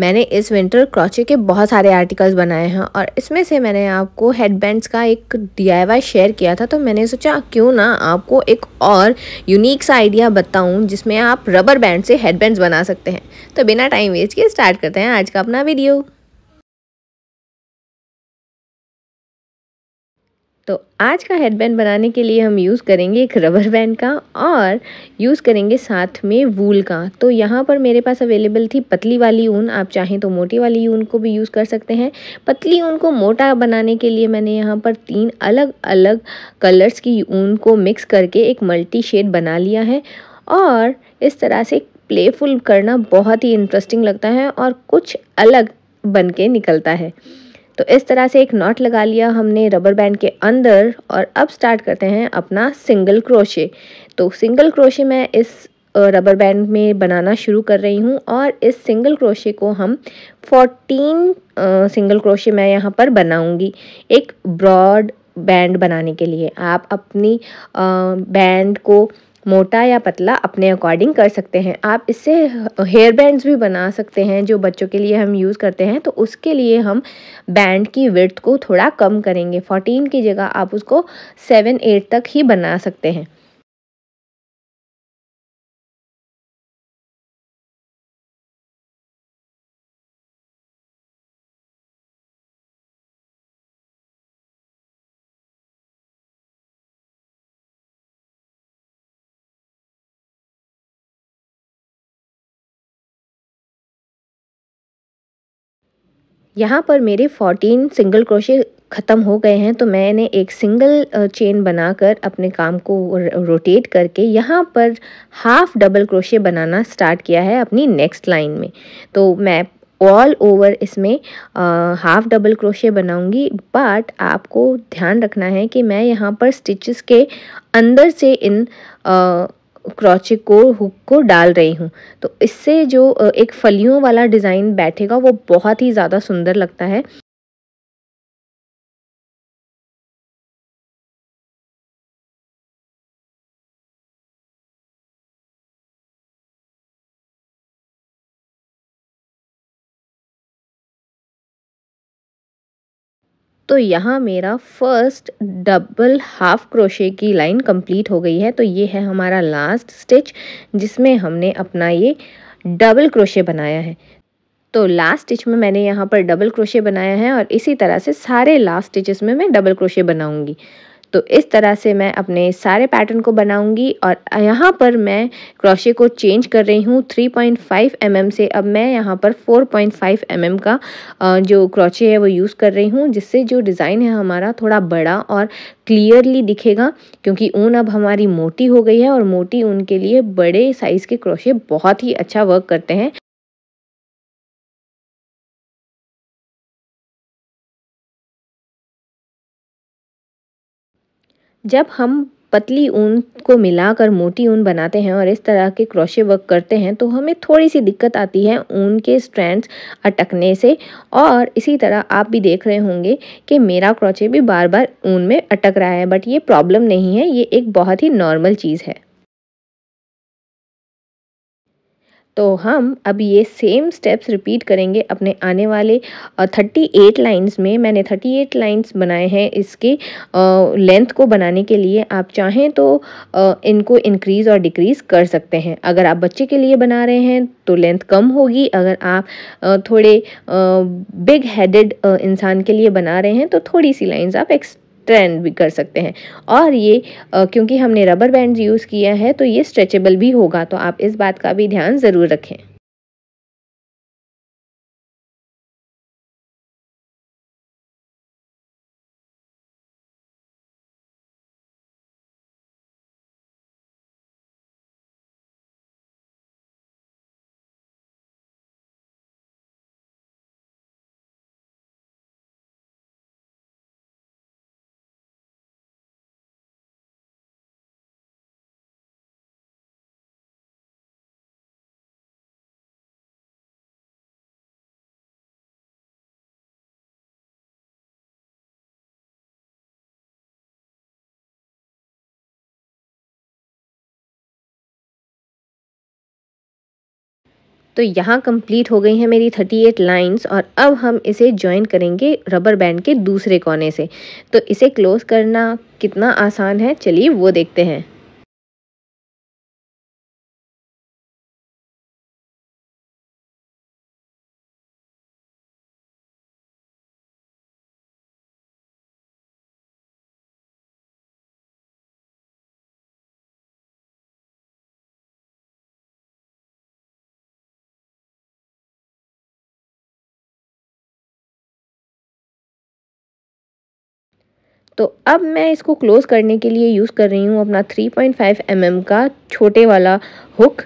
मैंने इस विंटर क्रॉचे के बहुत सारे आर्टिकल्स बनाए हैं और इसमें से मैंने आपको हेडबैंड्स का एक डी शेयर किया था तो मैंने सोचा क्यों ना आपको एक और यूनिक सा आइडिया बताऊँ जिसमें आप रबर बैंड से हेडबैंड्स बना सकते हैं तो बिना टाइम वेस्ट के स्टार्ट करते हैं आज का अपना वीडियो तो आज का हेडबैंड बनाने के लिए हम यूज़ करेंगे एक रबर बैंड का और यूज़ करेंगे साथ में वूल का तो यहाँ पर मेरे पास अवेलेबल थी पतली वाली ऊन आप चाहें तो मोटी वाली ऊन को भी यूज़ कर सकते हैं पतली ऊन को मोटा बनाने के लिए मैंने यहाँ पर तीन अलग अलग कलर्स की ऊन को मिक्स करके एक मल्टी शेड बना लिया है और इस तरह से प्लेफुल करना बहुत ही इंटरेस्टिंग लगता है और कुछ अलग बन के निकलता है तो इस तरह से एक नॉट लगा लिया हमने रबर बैंड के अंदर और अब स्टार्ट करते हैं अपना सिंगल क्रोशे तो सिंगल क्रोशे मैं इस रबर बैंड में बनाना शुरू कर रही हूँ और इस सिंगल क्रोशे को हम 14 सिंगल क्रोशे मैं यहाँ पर बनाऊँगी एक ब्रॉड बैंड बनाने के लिए आप अपनी बैंड को मोटा या पतला अपने अकॉर्डिंग कर सकते हैं आप इससे हेयर बैंड्स भी बना सकते हैं जो बच्चों के लिए हम यूज़ करते हैं तो उसके लिए हम बैंड की विर्थ को थोड़ा कम करेंगे फोर्टीन की जगह आप उसको सेवन एट तक ही बना सकते हैं यहाँ पर मेरे 14 सिंगल क्रोशे ख़त्म हो गए हैं तो मैंने एक सिंगल चेन बनाकर अपने काम को रोटेट करके यहाँ पर हाफ डबल क्रोशे बनाना स्टार्ट किया है अपनी नेक्स्ट लाइन में तो मैं ऑल ओवर इसमें हाफ डबल क्रोशे बनाऊंगी बट आपको ध्यान रखना है कि मैं यहाँ पर स्टिचेस के अंदर से इन आ, क्रोचे को हुक को डाल रही हूँ तो इससे जो एक फलियों वाला डिज़ाइन बैठेगा वो बहुत ही ज़्यादा सुंदर लगता है तो यहाँ मेरा फर्स्ट डबल हाफ क्रोशे की लाइन कंप्लीट हो गई है तो ये है हमारा लास्ट स्टिच जिसमें हमने अपना ये डबल क्रोशे बनाया है तो लास्ट स्टिच में मैंने यहाँ पर डबल क्रोशे बनाया है और इसी तरह से सारे लास्ट स्टिचेस में मैं डबल क्रोशे बनाऊंगी तो इस तरह से मैं अपने सारे पैटर्न को बनाऊंगी और यहाँ पर मैं क्रोशे को चेंज कर रही हूँ 3.5 पॉइंट mm से अब मैं यहाँ पर 4.5 पॉइंट mm का जो क्रोशे है वो यूज़ कर रही हूँ जिससे जो डिज़ाइन है हमारा थोड़ा बड़ा और क्लियरली दिखेगा क्योंकि ऊन अब हमारी मोटी हो गई है और मोटी ऊन के लिए बड़े साइज़ के क्रोशे बहुत ही अच्छा वर्क करते हैं जब हम पतली ऊन को मिलाकर मोटी ऊन बनाते हैं और इस तरह के क्रोशे वर्क करते हैं तो हमें थोड़ी सी दिक्कत आती है ऊन के स्ट्रैंड्स अटकने से और इसी तरह आप भी देख रहे होंगे कि मेरा क्रोचे भी बार बार ऊन में अटक रहा है बट ये प्रॉब्लम नहीं है ये एक बहुत ही नॉर्मल चीज़ है तो हम अब ये सेम स्टेप्स रिपीट करेंगे अपने आने वाले थर्टी एट लाइन्स में मैंने थर्टी एट लाइन्स बनाए हैं इसके लेंथ को बनाने के लिए आप चाहें तो इनको इंक्रीज़ और डिक्रीज़ कर सकते हैं अगर आप बच्चे के लिए बना रहे हैं तो लेंथ कम होगी अगर आप थोड़े बिग हेडेड इंसान के लिए बना रहे हैं तो थोड़ी सी लाइन्स आप एक्स ट्रेन भी कर सकते हैं और ये क्योंकि हमने रबर बैंड यूज़ किया है तो ये स्ट्रेचेबल भी होगा तो आप इस बात का भी ध्यान ज़रूर रखें तो यहाँ कंप्लीट हो गई है मेरी 38 लाइन्स और अब हम इसे ज्वाइन करेंगे रबर बैंड के दूसरे कोने से तो इसे क्लोज़ करना कितना आसान है चलिए वो देखते हैं तो अब मैं इसको क्लोज़ करने के लिए यूज़ कर रही हूँ अपना 3.5 पॉइंट mm का छोटे वाला हुक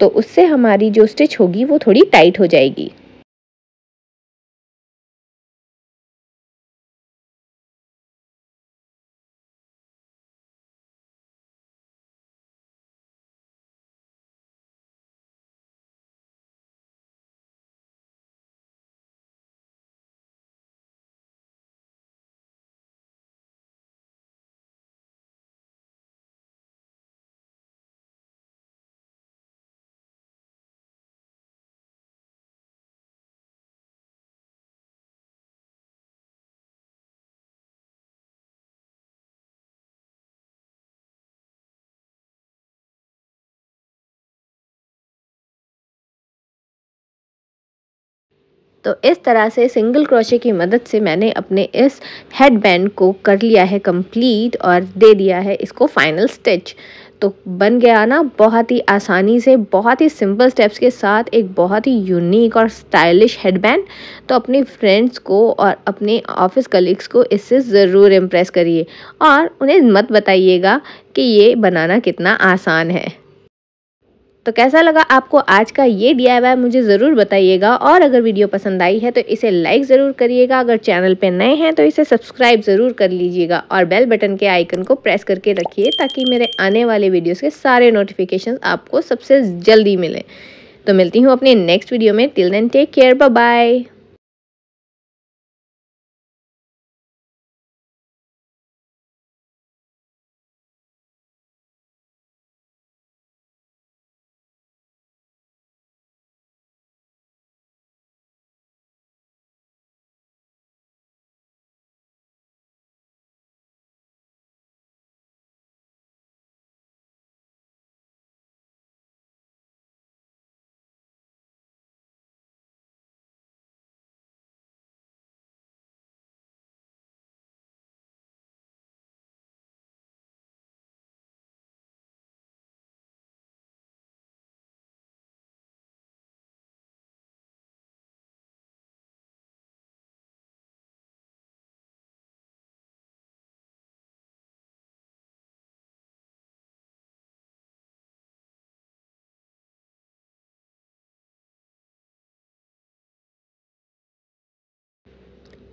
तो उससे हमारी जो स्टिच होगी वो थोड़ी टाइट हो जाएगी तो इस तरह से सिंगल क्रोशे की मदद से मैंने अपने इस हेड बैंड को कर लिया है कंप्लीट और दे दिया है इसको फाइनल स्टिच तो बन गया ना बहुत ही आसानी से बहुत ही सिंपल स्टेप्स के साथ एक बहुत ही यूनिक और स्टाइलिश हेडबैंड तो अपने फ्रेंड्स को और अपने ऑफिस कलीग्स को इससे ज़रूर इम्प्रेस करिए और उन्हें मत बताइएगा कि ये बनाना कितना आसान है तो कैसा लगा आपको आज का ये डी मुझे ज़रूर बताइएगा और अगर वीडियो पसंद आई है तो इसे लाइक ज़रूर करिएगा अगर चैनल पर नए हैं तो इसे सब्सक्राइब ज़रूर कर लीजिएगा और बेल बटन के आइकन को प्रेस करके रखिए ताकि मेरे आने वाले वीडियोज़ के सारे नोटिफिकेशन आपको सबसे जल्दी मिलें तो मिलती हूँ अपने नेक्स्ट वीडियो में till then take care bye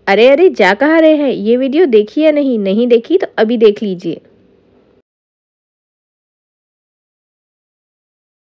अरे अरे जा कहा रहे हैं ये वीडियो देखी या नहीं नहीं देखी तो अभी देख लीजिए